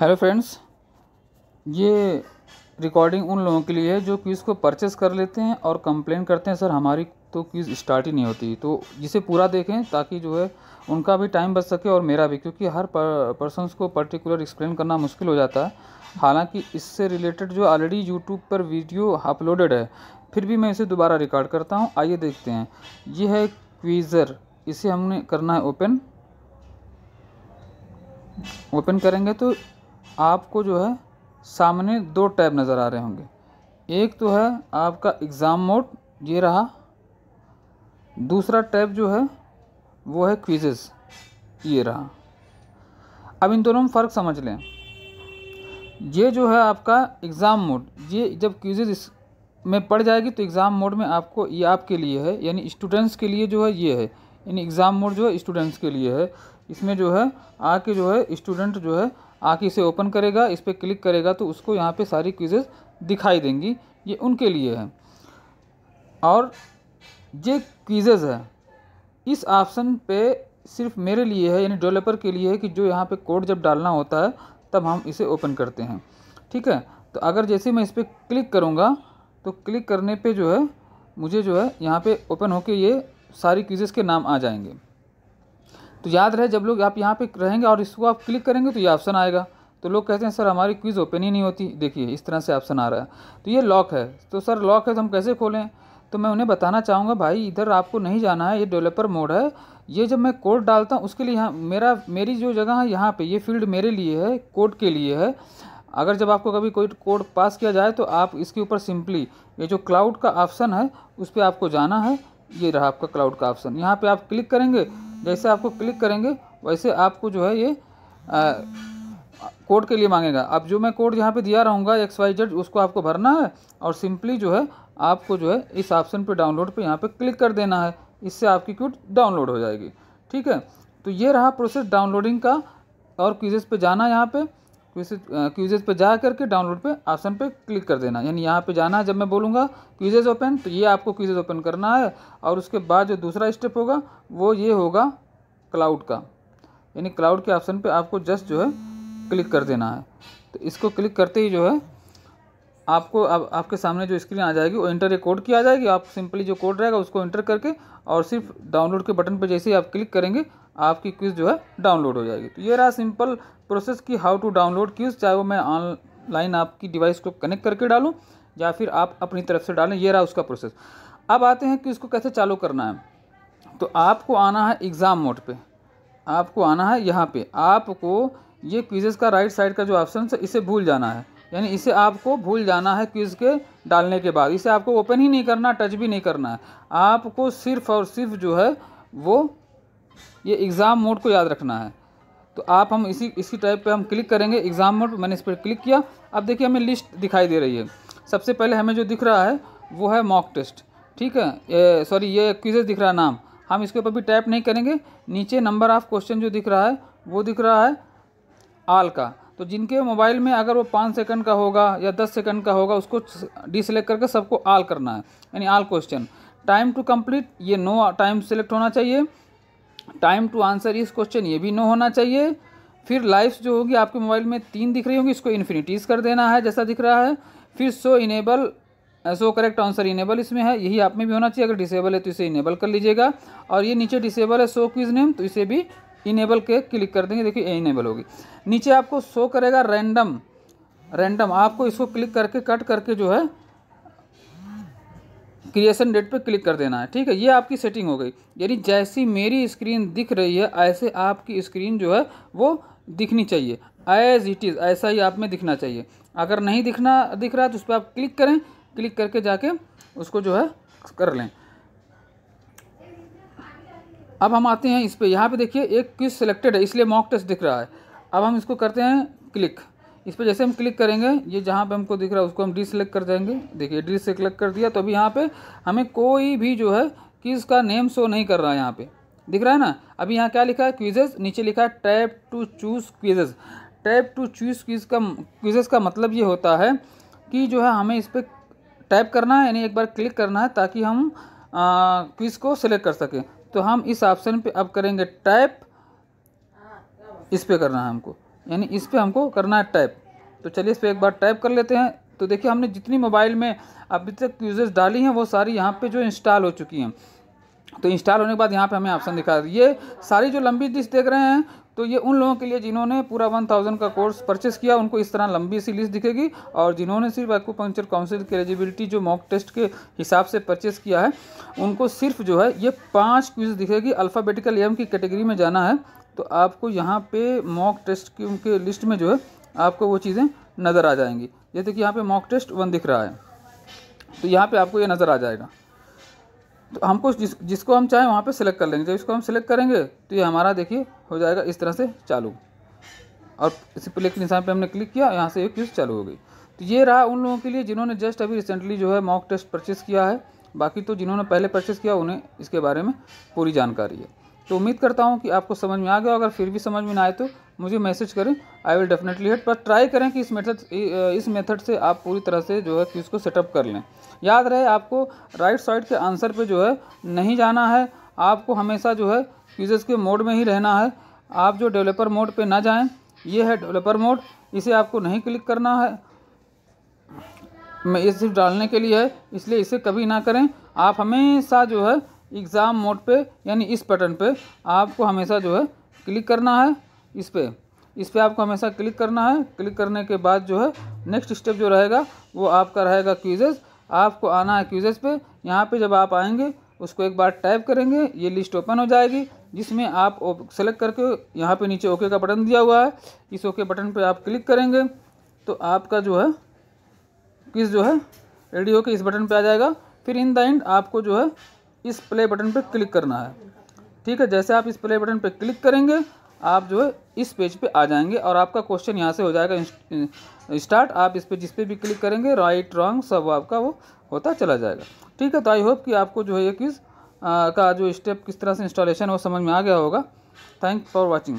hello friends ये recording उन लोगों के लिए है जो क्विज़ को परचेस कर लेते हैं और कंप्लेन करते हैं सर हमारी तो क्विज़ स्टार्ट ही नहीं होती तो जिसे पूरा देखें ताकि जो है उनका भी टाइम बच सके और मेरा भी क्योंकि हर पर्सन को पर्टिकुलर एक्सप्लेन करना मुश्किल हो जाता है हालांकि इससे रिलेटेड जो ऑलरेडी यूट्यूब पर वीडियो अपलोडेड है फिर भी मैं इसे दोबारा रिकॉर्ड करता हूँ आइए देखते हैं ये है क्वीज़र इसे हमने करना है ओपन ओपन करेंगे तो आपको जो है सामने दो टैब नज़र आ रहे होंगे एक तो है आपका एग्ज़ाम मोड ये रहा दूसरा टैब जो है वो है क्विजेस ये रहा अब इन दोनों में फ़र्क समझ लें ये जो है आपका एग्ज़ाम मोड ये जब क्विजेज में पड़ जाएगी तो एग्ज़ाम मोड में आपको ये आपके लिए है यानी स्टूडेंट्स के लिए जो है ये है यानी एग्ज़ाम मोड जो है स्टूडेंट्स के लिए है इसमें जो है आके जो है स्टूडेंट जो है आँख इसे ओपन करेगा इस पर क्लिक करेगा तो उसको यहाँ पे सारी क्विजेज दिखाई देंगी ये उनके लिए है और ये क्विजेज है इस ऑप्शन पे सिर्फ मेरे लिए है यानी डेवलपर के लिए है कि जो यहाँ पे कोड जब डालना होता है तब हम इसे ओपन करते हैं ठीक है तो अगर जैसे मैं इस पर क्लिक करूँगा तो क्लिक करने पर जो है मुझे जो है यहाँ पर ओपन होकर ये सारी क्विजेज़ के नाम आ जाएंगे तो याद रहे जब लोग आप यहाँ पे रहेंगे और इसको आप क्लिक करेंगे तो ये ऑप्शन आएगा तो लोग कहते हैं सर हमारी क्विज़ ओपन ही नहीं होती देखिए इस तरह से ऑप्शन आ रहा है तो ये लॉक है तो सर लॉक है तो हम कैसे खोलें तो मैं उन्हें बताना चाहूँगा भाई इधर आपको नहीं जाना है ये डेवलपर मोड है ये जब मैं कोड डालता हूँ उसके लिए यहाँ मेरा मेरी जो जगह है यहाँ पर ये फील्ड मेरे लिए है कोड के लिए है अगर जब आपको कभी कोई कोड पास किया जाए तो आप इसके ऊपर सिंपली ये जो क्लाउड का ऑप्शन है उस पर आपको जाना है ये रहा आपका क्लाउड का ऑप्शन यहाँ पर आप क्लिक करेंगे जैसे आपको क्लिक करेंगे वैसे आपको जो है ये कोड के लिए मांगेगा अब जो मैं कोड यहाँ पे दिया रहूँगा एक्स वाई जेड उसको आपको भरना है और सिंपली जो है आपको जो है इस ऑप्शन पे डाउनलोड पे यहाँ पे क्लिक कर देना है इससे आपकी क्यूट डाउनलोड हो जाएगी ठीक है तो ये रहा प्रोसेस डाउनलोडिंग का और क्विजेस पे जाना यहाँ पे क्विजेज uh, पर जा करके डाउनलोड पे ऑप्शन पे क्लिक कर देना यानी यहाँ पे जाना है जब मैं बोलूँगा क्विजेज ओपन तो ये आपको क्विजेज ओपन करना है और उसके बाद जो दूसरा स्टेप होगा वो ये होगा क्लाउड का यानी क्लाउड के ऑप्शन पे आपको जस्ट जो है क्लिक कर देना है तो इसको क्लिक करते ही जो है आपको आप, आपके सामने जो स्क्रीन आ जाएगी वो इंटर एक कोड की आ जाएगी आप सिंपली जो कोड रहेगा उसको इंटर करके और सिर्फ डाउनलोड के बटन पर जैसे ही आप क्लिक करेंगे आपकी क्विज़ जो है डाउनलोड हो जाएगी तो ये रहा सिंपल प्रोसेस कि हाउ टू डाउनलोड क्विज़ चाहे वो मैं ऑनलाइन आपकी डिवाइस को कनेक्ट करके डालूँ या फिर आप अपनी तरफ से डालें ये रहा उसका प्रोसेस अब आते हैं कि इसको कैसे चालू करना है तो आपको आना है एग्ज़ाम मोड पे आपको आना है यहाँ पे आपको ये क्विजेस का राइट साइड का जो ऑप्शन है इसे भूल जाना है यानी इसे आपको भूल जाना है क्विज़ के डालने के बाद इसे आपको ओपन ही नहीं करना टच भी नहीं करना है आपको सिर्फ और सिर्फ जो है वो ये एग्ज़ाम मोड को याद रखना है तो आप हम इसी इसी टाइप पे हम क्लिक करेंगे एग्ज़ाम मोड मैंने इस पर क्लिक किया अब देखिए हमें लिस्ट दिखाई दे रही है सबसे पहले हमें जो दिख रहा है वो है मॉक टेस्ट ठीक है सॉरी ये क्विजेज दिख रहा है नाम हम इसके ऊपर भी टैप नहीं करेंगे नीचे नंबर ऑफ़ क्वेश्चन जो दिख रहा है वो दिख रहा है आल का तो जिनके मोबाइल में अगर वो पाँच सेकंड का होगा या दस सेकंड का होगा उसको डिसलेक्ट करके सबको आल करना है यानी all question time to complete ये नो टाइम सेलेक्ट होना चाहिए टाइम टू आंसर इस क्वेश्चन ये भी नो होना चाहिए फिर लाइफ जो होगी आपके मोबाइल में तीन दिख रही होंगी इसको इन्फिनिटीज़ कर देना है जैसा दिख रहा है फिर so enable so correct answer enable इसमें है यही आप में भी होना चाहिए अगर डिसेबल है तो इसे इनेबल कर लीजिएगा और ये नीचे डिसेबल है सो क्विज नेम तो इसे भी इनेबल के क्लिक कर देंगे देखिए इनेबल होगी नीचे आपको शो करेगा रैंडम रैंडम आपको इसको क्लिक करके कट करके जो है क्रिएशन डेट पे क्लिक कर देना है ठीक है ये आपकी सेटिंग हो गई यानी जैसी मेरी स्क्रीन दिख रही है ऐसे आपकी स्क्रीन जो है वो दिखनी चाहिए एज इट इज़ ऐसा ही आप में दिखना चाहिए अगर नहीं दिखना दिख रहा है तो उस पर आप क्लिक करें क्लिक करके जाके उसको जो है कर लें अब हम आते हैं इस पर यहाँ पे देखिए एक क्विज सेलेक्टेड है इसलिए मॉक टेस्ट दिख रहा है अब हम इसको करते हैं क्लिक इस पर जैसे हम क्लिक करेंगे ये जहाँ पे हमको दिख रहा है उसको हम डिसलेक्ट कर देंगे देखिए क्लिक कर दिया तो अभी यहाँ पे हमें कोई भी जो है कि का नेम शो नहीं कर रहा है यहाँ पे दिख रहा है ना अभी यहाँ क्या लिखा है क्विजेज नीचे लिखा है tap to choose quizzes tap to choose quiz का क्विजेज का मतलब ये होता है कि जो है हमें इस पर टाइप करना है यानी एक बार क्लिक करना है ताकि हम क्विज़ को सिलेक्ट कर सकें तो हम इस ऑप्शन पर अब करेंगे टाइप इस पर करना है हमको यानी इस पर हमको करना है टाइप तो चलिए इस पर एक बार टाइप कर लेते हैं तो देखिए हमने जितनी मोबाइल में अभी तक यूजर्स डाली हैं वो सारी यहाँ पे जो इंस्टॉल हो चुकी हैं तो इंस्टॉल होने के बाद यहाँ पे हमें ऑप्शन दिखा ये सारी जो लंबी लिस्ट देख रहे हैं तो ये उन लोगों के लिए जिन्होंने पूरा वन थाउजेंड का कोर्स परचेस किया उनको इस तरह लंबी सी लिस्ट दिखेगी और जिन्होंने सिर्फ पंक्चर काउंसिल की एलिजिबिलिटी जो मॉक टेस्ट के हिसाब से परचेस किया है उनको सिर्फ जो है ये पाँच क्विज दिखेगी अल्फ़ाबेटिकल एम की कैटेगरी में जाना है तो आपको यहाँ पे मॉक टेस्ट की उनके लिस्ट में जो है आपको वो चीज़ें नज़र आ जाएंगी जैसे कि यहाँ पे मॉक टेस्ट वन दिख रहा है तो यहाँ पे आपको ये नज़र आ जाएगा तो हमको जिस जिसको हम चाहें वहाँ पे सिलेक्ट कर लेंगे जब इसको हम सिलेक्ट करेंगे तो ये हमारा देखिए हो जाएगा इस तरह से चालू और इसी प्ले के निशान पर हमने क्लिक किया यहाँ से ये क्यूज़ चालू हो गई तो ये रहा उन लोगों के लिए जिन्होंने जस्ट अभी रिसेंटली जो है मॉक टेस्ट परचेज़ किया है बाकी तो जिन्होंने पहले परचेज़ किया उन्हें इसके बारे में पूरी जानकारी है तो उम्मीद करता हूँ कि आपको समझ में आ गया अगर फिर भी समझ में ना आए तो मुझे मैसेज करें आई विल डेफिनेटली हेट पर ट्राई करें कि इस मेथड इस मेथड से आप पूरी तरह से जो है कि को सेटअप कर लें याद रहे आपको राइट साइड के आंसर पे जो है नहीं जाना है आपको हमेशा जो है क्यूजेस के मोड में ही रहना है आप जो डेवलपर मोड पे ना जाएं ये है डेवलपर मोड इसे आपको नहीं क्लिक करना है मैं ये सिर्फ डालने के लिए है इसलिए इसे कभी ना करें आप हमेशा जो है एग्ज़ाम मोड पे यानी इस बटन पे आपको हमेशा जो है क्लिक करना है इस पर इस पर आपको हमेशा क्लिक करना है क्लिक करने के बाद जो है नेक्स्ट स्टेप जो रहेगा वो आपका रहेगा क्यूजेस आपको आना है क्यूजेस पे यहाँ पे जब आप आएंगे उसको एक बार टाइप करेंगे ये लिस्ट ओपन हो जाएगी जिसमें आप सेलेक्ट करके यहाँ पर नीचे ओके का बटन दिया हुआ है इस ओके बटन पर आप क्लिक करेंगे तो आपका जो है किस जो है रेडी के इस बटन पर आ जाएगा फिर इन द एंड आपको जो है इस प्ले बटन पर क्लिक करना है ठीक है जैसे आप इस प्ले बटन पर क्लिक करेंगे आप जो है इस पेज पे आ जाएंगे और आपका क्वेश्चन यहाँ से हो जाएगा स्टार्ट आप इस पर जिस पे भी क्लिक करेंगे राइट रॉन्ग सब आपका वो होता चला जाएगा ठीक है तो आई होप कि आपको जो है ये किस आ, का जो स्टेप किस तरह से इंस्टॉलेशन वो समझ में आ गया होगा थैंक फॉर वॉचिंग